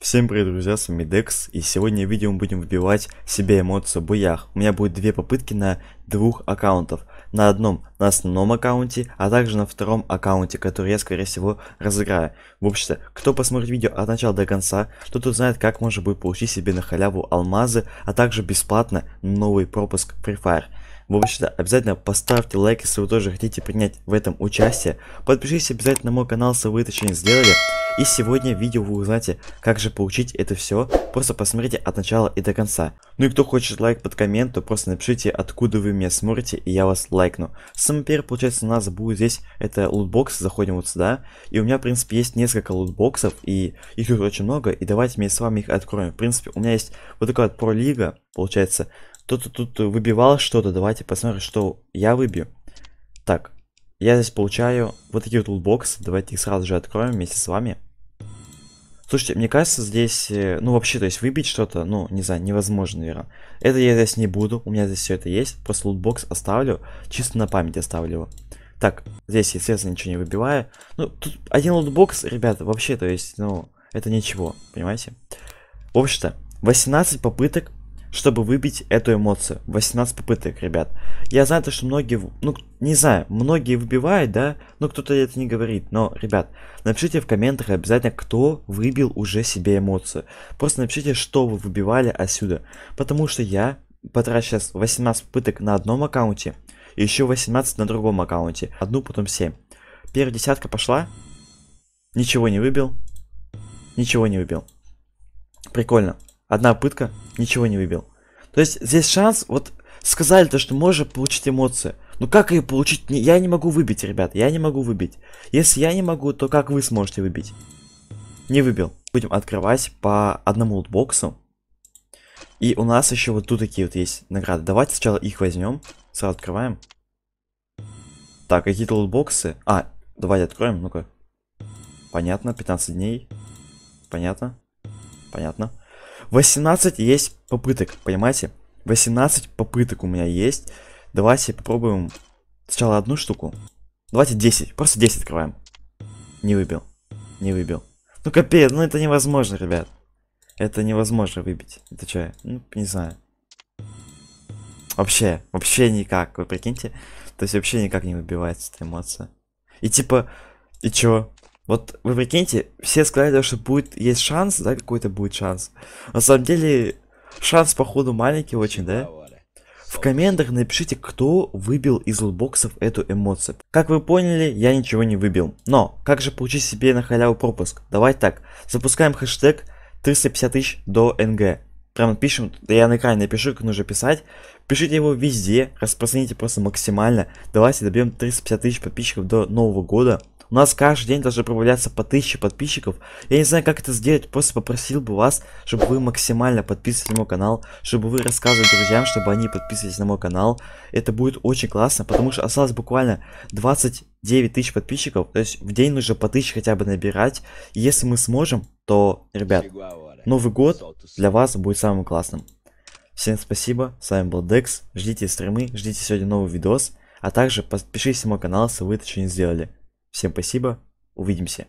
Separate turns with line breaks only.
Всем привет, друзья, с вами Декс, и сегодня в видео мы будем вбивать себе эмоцию буях. У меня будет две попытки на двух аккаунтов. На одном, на основном аккаунте, а также на втором аккаунте, который я, скорее всего, разыграю. В общем-то, кто посмотрит видео от начала до конца, тот узнает, как можно будет получить себе на халяву алмазы, а также бесплатно новый пропуск Free Fire. В общем-то, обязательно поставьте лайк, если вы тоже хотите принять в этом участие. Подпишитесь обязательно на мой канал, если вы это еще не сделали. И сегодня в видео вы узнаете, как же получить это все, просто посмотрите от начала и до конца. Ну и кто хочет лайк под коммент, то просто напишите, откуда вы меня смотрите, и я вас лайкну. Самый первый, получается, у нас будет здесь, это лутбокс, заходим вот сюда, и у меня, в принципе, есть несколько лутбоксов, и их тут очень много, и давайте мы с вами их откроем. В принципе, у меня есть вот такая вот пролига, получается, кто-то тут выбивал что-то, давайте посмотрим, что я выбью. Так, я здесь получаю вот такие вот лутбоксы, давайте их сразу же откроем вместе с вами. Слушайте, мне кажется, здесь, э, ну вообще, то есть выбить что-то, ну, не знаю, невозможно, наверное. Это я здесь не буду, у меня здесь все это есть, просто лутбокс оставлю, чисто на память оставлю его. Так, здесь, естественно, ничего не выбиваю. Ну, тут один лутбокс, ребята, вообще, то есть, ну, это ничего, понимаете? В общем-то, 18 попыток чтобы выбить эту эмоцию. 18 попыток, ребят. Я знаю то, что многие, ну, не знаю, многие выбивают, да, но кто-то это не говорит. Но, ребят, напишите в комментах обязательно, кто выбил уже себе эмоцию. Просто напишите, что вы выбивали отсюда. Потому что я потрачу сейчас 18 попыток на одном аккаунте, и еще 18 на другом аккаунте. Одну, потом 7. Первая десятка пошла. Ничего не выбил. Ничего не выбил. Прикольно. Одна пытка, ничего не выбил. То есть здесь шанс, вот сказали то, что можно получить эмоции. Ну как ее получить? Я не могу выбить, ребят, я не могу выбить. Если я не могу, то как вы сможете выбить? Не выбил. Будем открывать по одному лутбоксу. И у нас еще вот тут такие вот есть награды. Давайте сначала их возьмем. Сразу открываем. Так, какие-то лутбоксы. А, давайте откроем, ну-ка. Понятно, 15 дней. Понятно. Понятно. 18 есть попыток, понимаете? 18 попыток у меня есть. Давайте попробуем сначала одну штуку. Давайте 10. Просто 10 открываем. Не выбил. Не выбил. Ну капец, ну это невозможно, ребят. Это невозможно выбить. Это что? Ну, не знаю. Вообще, вообще никак, вы прикиньте. То есть вообще никак не выбивается эта эмоция. И типа, и чё? Вот вы прикиньте, все сказали, что будет есть шанс, да, какой-то будет шанс. На самом деле, шанс походу маленький очень, да? В комментах напишите, кто выбил из лутбоксов эту эмоцию. Как вы поняли, я ничего не выбил. Но, как же получить себе на халяву пропуск? Давай так, запускаем хэштег 350 тысяч до НГ. Прям пишем, я на экране напишу, как нужно писать. Пишите его везде, распространите просто максимально. Давайте добьем 350 тысяч подписчиков до Нового года. У нас каждый день должно прибавляться по 1000 подписчиков. Я не знаю, как это сделать, просто попросил бы вас, чтобы вы максимально подписывались на мой канал, чтобы вы рассказывали друзьям, чтобы они подписывались на мой канал. Это будет очень классно, потому что осталось буквально 29 тысяч подписчиков. То есть в день нужно по 1000 хотя бы набирать. И если мы сможем, то, ребят, Новый год для вас будет самым классным. Всем спасибо, с вами был Декс, ждите стримы, ждите сегодня новый видос, а также подпишитесь на мой канал, если вы это еще не сделали. Всем спасибо, увидимся.